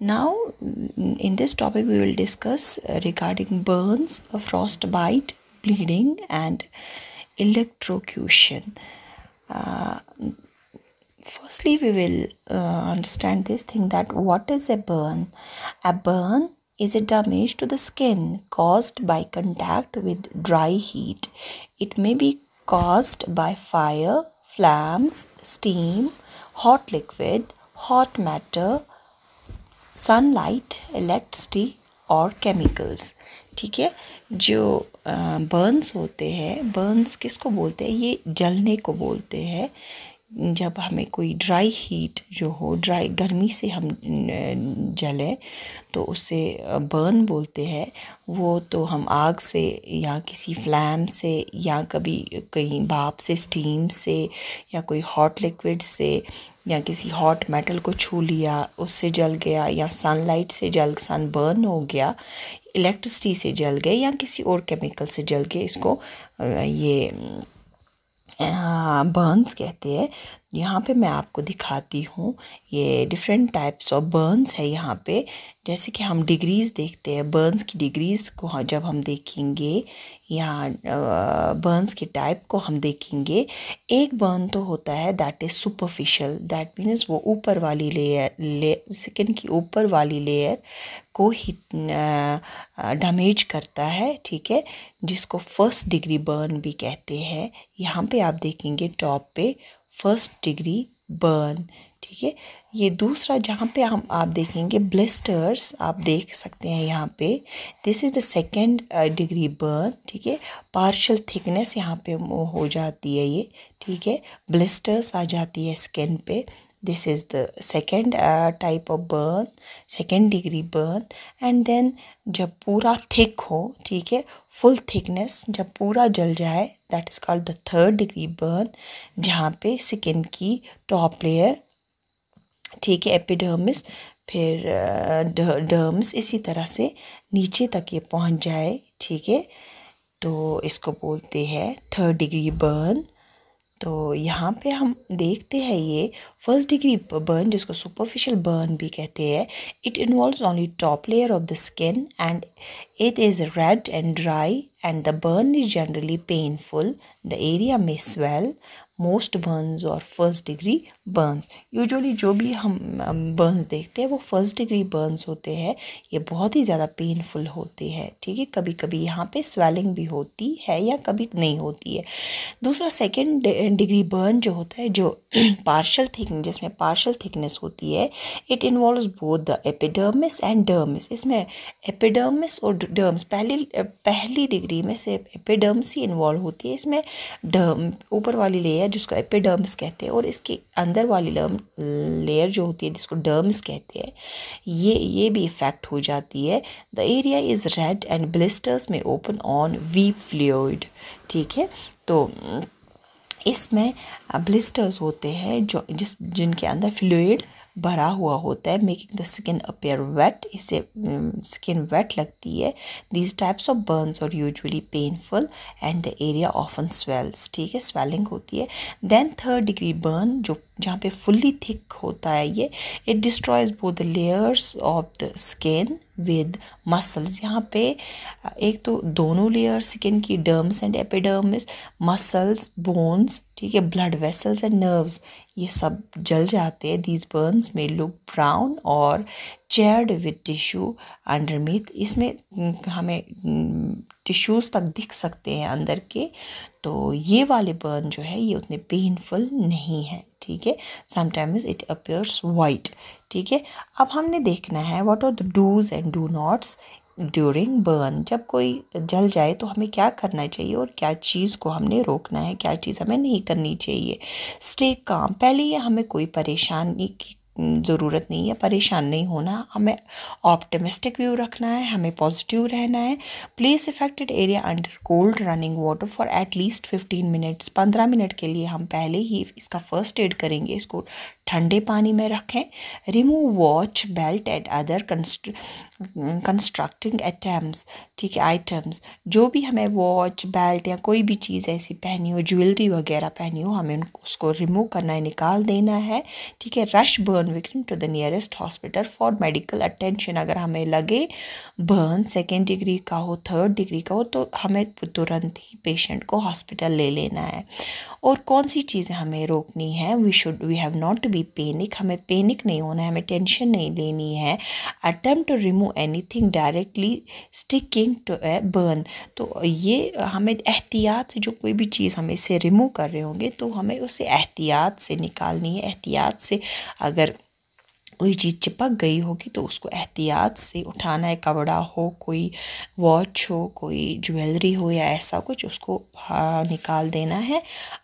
Now, mm, in this topic, we will discuss uh, regarding burns, frostbite, bleeding, and electrocution. Uh, firstly, we will uh, understand this thing that what is a burn? A burn is a damage to the skin caused by contact with dry heat. It may be caused by fire, flames, steam, hot liquid, hot matter sunlight electricity और chemicals ठीक है Joe Burns होते हैं Burns किसको बोलते हैं ये जलने को बोलते हैं जब हमें कोई ड्राई हीट जो हो ड्राई गर्मी से हम जलें तो उसे बर्न बोलते हैं वो तो हम आग से या किसी फ्लैम से या कभी कहीं भाप से स्टीम से या कोई हॉट लिक्विड से या किसी हॉट मेटल को छू लिया उससे जल गया या सनलाइट से जल सन बर्न हो गया इलेक्ट्रिसिटी से जल गए या किसी और केमिकल से जल गए इसको ये बर्न्स कहते हैं यहाँ पे मैं आपको दिखाती हूँ ये डिफरेंट टाइप्स ऑफ बर्न्स है यहाँ पे जैसे कि हम डिग्रीज़ देखते हैं बर्न्स की डिग्रीज़ को जब हम देखेंगे यहाँ बर्न्स के टाइप को हम देखेंगे एक बर्न तो होता है that is superficial that means वो ऊपर वाली लेयर ले स्किन की ऊपर वाली लेयर को ही डैमेज करता है ठीक है जिसको फर्स्ट डिग्री बर्न भी कहते हैं यहाँ पे आप देखेंगे टॉप पे फर्स्ट डिग्री बर्न ठीक है ये दूसरा जहाँ पे हम आप देखेंगे ब्लिस्टर्स आप देख सकते हैं यहाँ पे this is the second degree burn ठीक है पार्शल थिकनेस यहाँ पे हो जाती है ये ठीक है ब्लिस्टर्स आ जाती है स्किन पे this is the second uh, type of burn second degree burn and then जब पूरा thick हो ठीक है full thickness जब पूरा जल जाए that is called the third degree burn जहाँ पे skin की top layer ठीक है epidermis फिर डर्म्स इसी तरह से नीचे तक ये पहुँच जाए ठीक है तो इसको बोलते हैं थर्ड डिग्री बर्न तो यहाँ पे हम देखते हैं ये फर्स्ट डिग्री बर्न जिसको सुपरफिशियल बर्न भी कहते हैं it involves only top layer of the skin and it is red and dry and the burn is generally painful the area may swell most burns are first degree burns usually जो भी हम Burns देखते हैं वो first degree Burns होते हैं ये बहुत ही ज़्यादा पेनफुल होते हैं ठीक है कभी कभी यहाँ पे स्वेलिंग भी होती है या कभी नहीं होती है दूसरा सेकेंड डिग्री बर्न जो होता है जो पार्शल थिकनेस जिसमें पार्शल थिकनेस होती है it involve both the epidermis and dermis इसमें एपिडर्मिस और डर्म्स पहली पहली डिग्री में सिर्फ एपिडर्म्स ही इन्वॉल्व होती है इसमें डर्म ऊपर वाली लेयर है जिसको एपिडर्म्स कहते हैं और इसके अंदर वाली लर्म लेयर जो होती है जिसको डर्म्स कहते हैं ये ये भी इफेक्ट हो जाती है the area is red and blisters may open and weep fluid ठीक है तो इसमें ब्लिस्टर्स होते हैं जो जिस जिनके अंदर फ्लूड भरा हुआ होता है making the skin appear wet इससे स्किन वेट लगती है these types of burns are usually painful and the area often swells ठीक है स्वेलिंग होती है देन थर्ड डिग्री बर्न जो जहाँ पे फुल्ली थिक होता है ये it destroys both the layers of the skin with muscles यहाँ पे एक तो दोनों लेयर स्किन की dermis and epidermis muscles bones ठीक है ब्लड वेसल्स एंड नर्व्स ये सब जल जाते हैं these burns may look brown और चेयर्ड विद टिश्यू अंडरमीथ इसमें हम्म, हमें टिश्यूज़ हम्म, तक दिख सकते हैं अंदर के तो ये वाले बर्न जो है ये उतने पेनफुल नहीं हैं ठीक है समटाइम्स इट अपियर्स वाइट ठीक है अब हमने देखना है what are the dos and do don'ts during burn जब कोई जल जाए तो हमें क्या करना चाहिए और क्या चीज़ को हमने रोकना है क्या चीज़ हमें नहीं करनी चाहिए स्टे काम पहले ये हमें कोई परेशानी की ज़रूरत नहीं है परेशान नहीं होना हमें ऑप्टिमिस्टिक व्यू रखना है हमें पॉजिटिव रहना है place affected area under cold running water for at least fifteen minutes पंद्रह मिनट के लिए हम पहले ही इसका फर्स्ट एड करेंगे इसको ठंडे पानी में रखें remove watch belt and other constricting mm, items ठीक है आइटम्स जो भी हमें वॉच बेल्ट या कोई भी चीज़ ऐसी पहनी हो ज्वेलरी वगैरह पहनी हो हमें उसको रिमूव करना है निकाल देना है ठीक है rush burn victim to the nearest hospital for medical attention अगर हमें लगे बर्न सेकेंड डिग्री का हो थर्ड डिग्री का हो तो हमें तुरंत ही पेशेंट को हॉस्पिटल ले लेना है और कौन सी चीज़ें हमें रोकनी है we should we have not to be panic हमें पेनिक नहीं होना है हमें टेंशन नहीं लेनी है attempt to remove anything directly sticking to a burn तो ये हमें एहतियात से जो कोई भी चीज़ हम इससे रिमूव कर रहे होंगे तो हमें उसे एहतियात से निकालनी है एहतियात से अगर कोई चीज़ चिपक गई होगी तो उसको एहतियात से उठाना है कपड़ा हो कोई वॉच हो कोई ज्वेलरी हो या ऐसा कुछ उसको निकाल देना है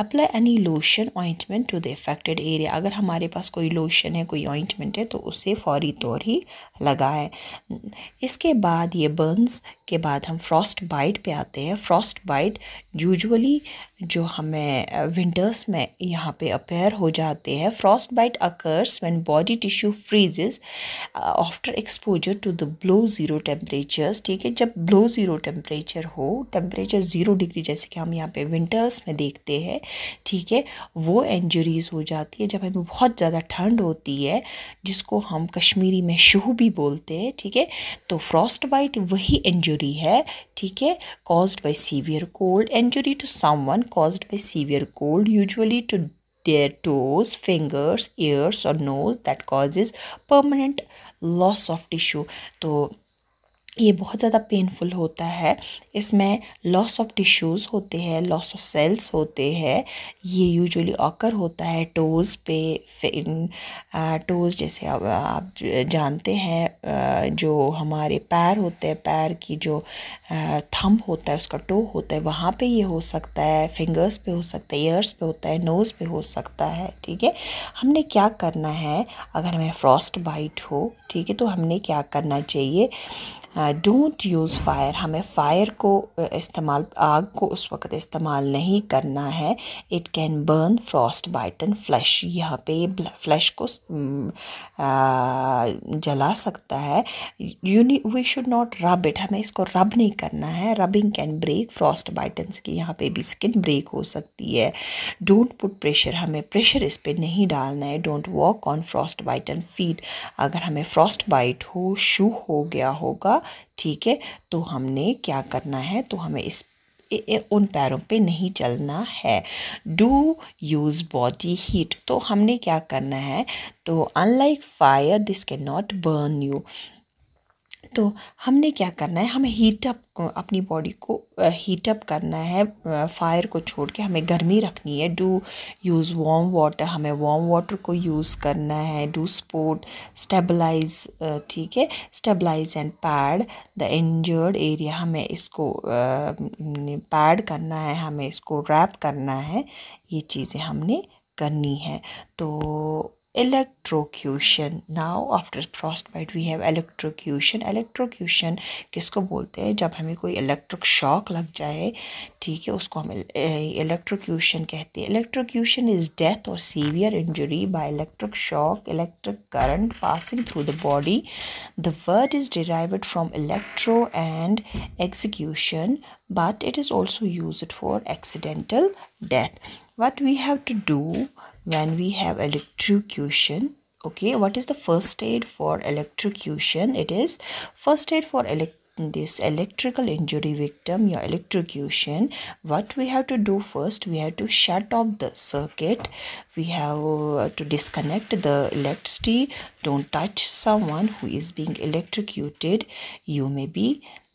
apply any lotion ointment to the affected area अगर हमारे पास कोई लोशन है कोई ऑइंटमेंट है तो उसे फौरी तौर ही लगाएं इसके बाद ये बर्न्स के बाद हम फ्रॉस्ट बाइट पे आते हैं फ्रॉस्ट बाइट यूजली जो हमें विंटर्स में यहाँ पे अपेयर हो जाते हैं frost bite occurs when body tissue freezes after exposure to the below zero temperatures ठीक है जब ब्लो ज़ीरो टेम्परेचर हो टेम्परेचर ज़ीरो डिग्री जैसे कि हम यहाँ पे विंटर्स में देखते हैं ठीक है वो इंजरीज़ हो जाती है जब हमें बहुत ज़्यादा ठंड होती है जिसको हम कश्मीरी में शू भी बोलते हैं ठीक है तो फ्रॉस्ट बाइट वही इंजुरी है ठीक है caused by severe cold injury to some caused by severe cold, usually to their toes, fingers, ears, or nose, that causes permanent loss of tissue. So, ये बहुत ज़्यादा पेनफुल होता है इसमें लॉस ऑफ टिश्यूज़ होते हैं लॉस ऑफ सेल्स होते हैं ये यूजुअली ऑकर होता है टोज़ पे टोज़ जैसे आप, आप जानते हैं जो हमारे पैर होते हैं पैर की जो थंब होता है उसका टो होता है वहाँ पे ये हो सकता है फिंगर्स पे हो सकता है ईयर्स पे होता है नोज़ पे हो सकता है ठीक है हमने क्या करना है अगर हमें फ्रॉस्ट बाइट हो ठीक है तो हमने क्या करना चाहिए डोंट यूज़ फायर हमें फायर को uh, इस्तेमाल आग को उस वक्त इस्तेमाल नहीं करना है it can burn frost bitten flesh यहाँ पे फ्लश को mm, uh, जला सकता है you we should not rub it हमें इसको रब नहीं करना है rubbing can break frost bittens की यहाँ पे भी स्किन ब्रेक हो सकती है डोंट पुट प्रेशर हमें प्रेशर इस पर नहीं डालना है don't walk on frost bitten feet अगर हमें फ्रॉस्ट बाइट हो शू हो गया होगा ठीक है तो हमने क्या करना है तो हमें इस उन पैरों पे नहीं चलना है डू यूज़ बॉडी हीट तो हमने क्या करना है तो unlike fire this can not burn you तो हमने क्या करना है हमें हीटअप अपनी बॉडी को हीटअप करना है फायर को छोड़ के हमें गर्मी रखनी है डू यूज़ वार्म वाटर हमें वार्म वाटर को यूज़ करना है डू स्पोर्ट स्टेबलाइज ठीक है stabilize and pad the injured area हमें इसको पैड करना है हमें इसको रैप करना है ये चीज़ें हमने करनी है तो electrocution now after frostbite we have electrocution electrocution किसको बोलते हैं जब हमें कोई इलेक्ट्रिक शॉक लग जाए ठीक है उसको हम इलेक्ट्रोक्यूशन कहते हैं इलेक्ट्रोक्यूशन इज डेथ और severe injury by electric shock electric current passing through the body the word is derived from electro and execution but it is also use for accidental death what we have to do when we have electrocution okay what is the first aid for electrocution it is first aid for elect this electrical injury victim your electrocution what we have to do first we have to shut off the circuit we have uh, to disconnect the electricity don't touch someone who is being electrocuted you may be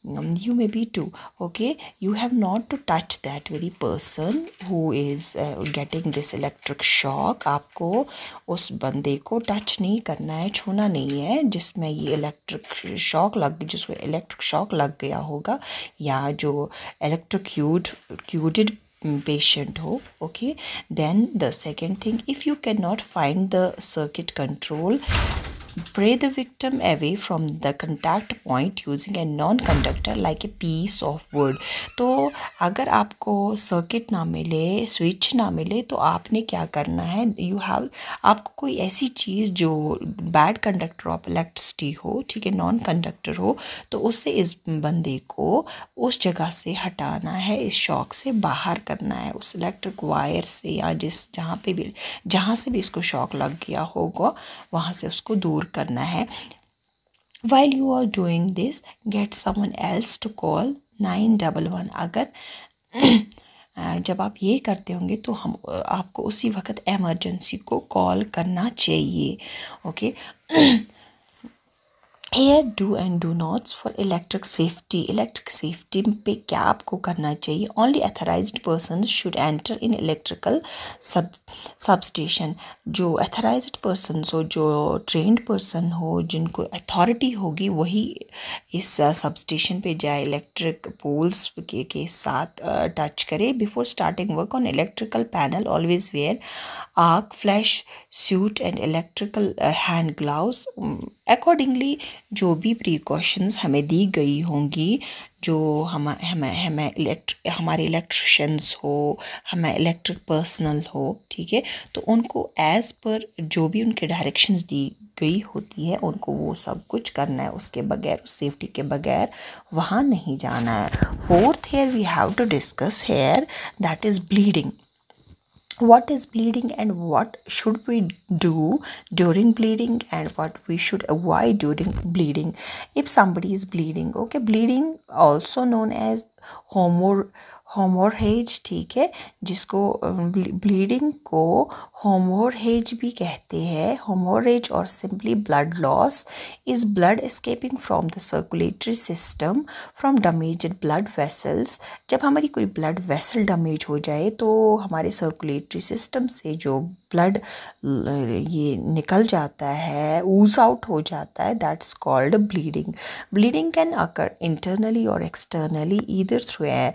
you may be too okay you have not to touch that very person who is uh, getting this electric shock आपको उस बंदे को touch नहीं करना है छूना नहीं है जिसमें ये इलेक्ट्रिक शॉक लग जिसको इलेक्ट्रिक शॉक लग गया होगा या जो इलेक्ट्रिक्यूड क्यूटेड patient ho okay then the second thing if you cannot find the circuit control Bray the victim away from the contact point using a non-conductor like a piece of wood. तो अगर आपको circuit ना मिले switch ना मिले तो आपने क्या करना है यू हैव आपको कोई ऐसी चीज़ जो बैड कंडक्टर ऑफ इलेक्ट्रिसिटी हो ठीक है नॉन कंडक्टर हो तो उससे इस बंदे को उस जगह से हटाना है इस शॉक से बाहर करना है उस इलेक्ट्रिक वायर से या जिस जहाँ पे भी जहाँ से भी इसको शॉक लग गया होगा वहाँ से उसको दूर दूर करना है while you are doing this get someone else to call nine double one अगर जब आप ये करते होंगे तो हम आपको उसी वक्त एमरजेंसी को कॉल करना चाहिए ओके okay? एयर do and do nots for electric safety electric safety पे क्या आपको करना चाहिए only authorize person should enter in electrical sub sub station जो अथोराइज पर्सन हो जो ट्रेंड पर्सन हो जिनको अथॉरिटी होगी वही इस सब स्टेशन पर जाए इलेक्ट्रिक पोल्स के, के साथ टच करे before starting work on electrical panel always wear arc flash suit and electrical hand gloves accordingly जो भी प्रिकॉशंस हमें दी गई होंगी जो हम हमें हमें इलेक्ट्र हमारे इलेक्ट्रिशंस हो हमें इलेक्ट्रिक पर्सनल हो ठीक है तो उनको एज़ पर जो भी उनके डायरेक्शंस दी गई होती है उनको वो सब कुछ करना है उसके बगैर उस सेफ्टी के बगैर वहाँ नहीं जाना है fourth here we have to discuss here that is bleeding what is bleeding and what should we do during bleeding and what we should avoid during bleeding if somebody is bleeding okay bleeding also known as homo haemorrhage ठीक है जिसको bleeding को होमोरहेज भी कहते हैं haemorrhage और simply blood loss is blood escaping from the circulatory system from damaged blood vessels जब हमारी कोई ब्लड वेसल डमेज हो जाए तो हमारे सर्कुलेटरी सिस्टम से जो ब्लड ये निकल जाता है ऊज आउट हो जाता है that's called bleeding bleeding can occur internally और एक्सटर्नली इधर through a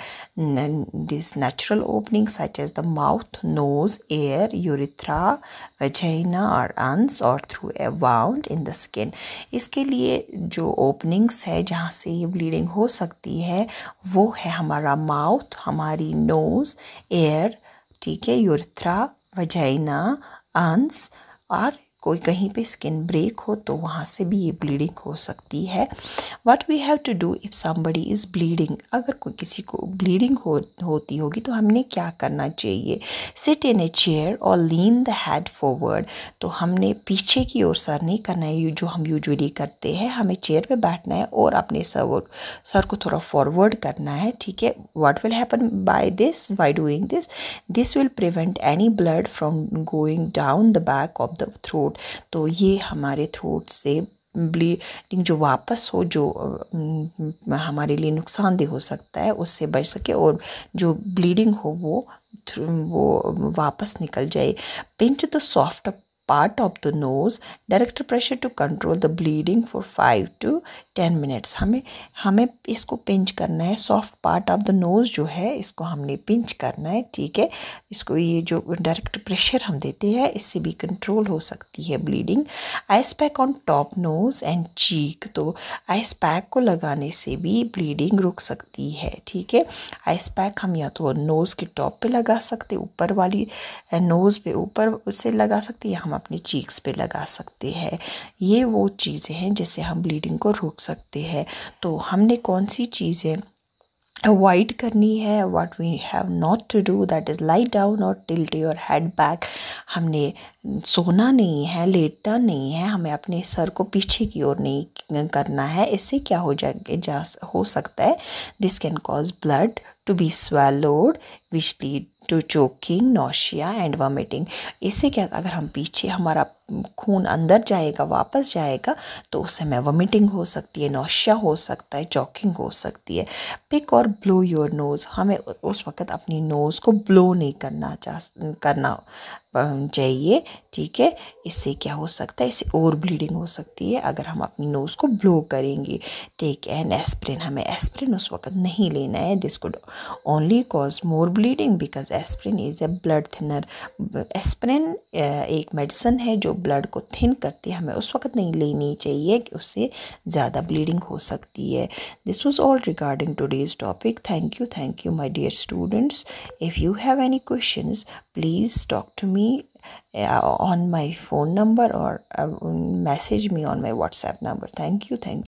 and these natural openings such as the mouth, nose, ear, urethra, vagina or anus और through a wound in the skin इसके लिए जो openings है जहाँ से ये ब्लीडिंग हो सकती है वो है हमारा माउथ हमारी नोज़ एयर ठीक है यूरिथ्रा वजाइना अंस और कोई कहीं पे स्किन ब्रेक हो तो वहाँ से भी ये ब्लीडिंग हो सकती है what we have to do if somebody is bleeding अगर कोई किसी को ब्लीडिंग हो होती होगी तो हमने क्या करना चाहिए सिट इन ए चेयर और लीन द हैड फॉरवर्ड तो हमने पीछे की ओर सर नहीं करना है जो हम यूजली करते हैं हमें चेयर पे बैठना है और अपने सर सर को थोड़ा फॉरवर्ड करना है ठीक है what will happen by this by doing this this will prevent any blood from going down the back of the throat तो ये हमारे थ्रोट से ब्लीडिंग जो वापस हो जो हमारे लिए नुकसानदेह हो सकता है उससे बच सके और जो ब्लीडिंग हो वो वो वापस निकल जाए पिंच द तो soft part of the nose direct pressure to control the bleeding for five to ten minutes हमें हमें इसको पिंच करना है soft part of the nose जो है इसको हमने पिंच करना है ठीक है इसको ये जो डायरेक्ट प्रेशर हम देते हैं इससे भी कंट्रोल हो सकती है bleeding ice pack on top nose and cheek तो आइस पैक को लगाने से भी ब्लीडिंग रुक सकती है ठीक है आइस पैक हम या तो नोज़ के टॉप पे लगा सकते ऊपर वाली नोज़ पे ऊपर से लगा सकते या अपनी चीक्स पे लगा सकते हैं ये वो चीज़ें हैं जिससे हम ब्लीडिंग को रोक सकते हैं तो हमने कौन सी चीज़ें अवॉइड करनी है what we have not to do that is lie down और टिल्ट योर हेड बैक हमने सोना नहीं है लेटना नहीं है हमें अपने सर को पीछे की ओर नहीं करना है इससे क्या हो जाए जा हो सकता है this can cause blood to be swallowed which lead to choking nausea and vomiting इससे क्या अगर हम पीछे हमारा खून अंदर जाएगा वापस जाएगा तो उस समय वॉमिटिंग हो सकती है नौशिया हो सकता है चौकिंग हो सकती है पिक और ब्लो योर नोज़ हमें उस वक्त अपनी नोज़ को ब्लो नहीं करना चाह करना चाहिए ठीक है इससे क्या हो सकता है इससे और ब्लीडिंग हो सकती है अगर हम अपनी नोज़ को ब्लो करेंगे टेक एन एस्प्रिन हमें एस्प्रिन उस वक्त नहीं लेना है this could only cause more bleeding because aspirin is a blood thinner aspirin एक मेडिसन है जो ब्लड को थिन करती है हमें उस वक्त नहीं लेनी चाहिए कि उससे ज़्यादा ब्लीडिंग हो सकती है this was all regarding today's topic thank you thank you my dear students if you have any question please talk to me on my phone number और message me on my WhatsApp number thank you thank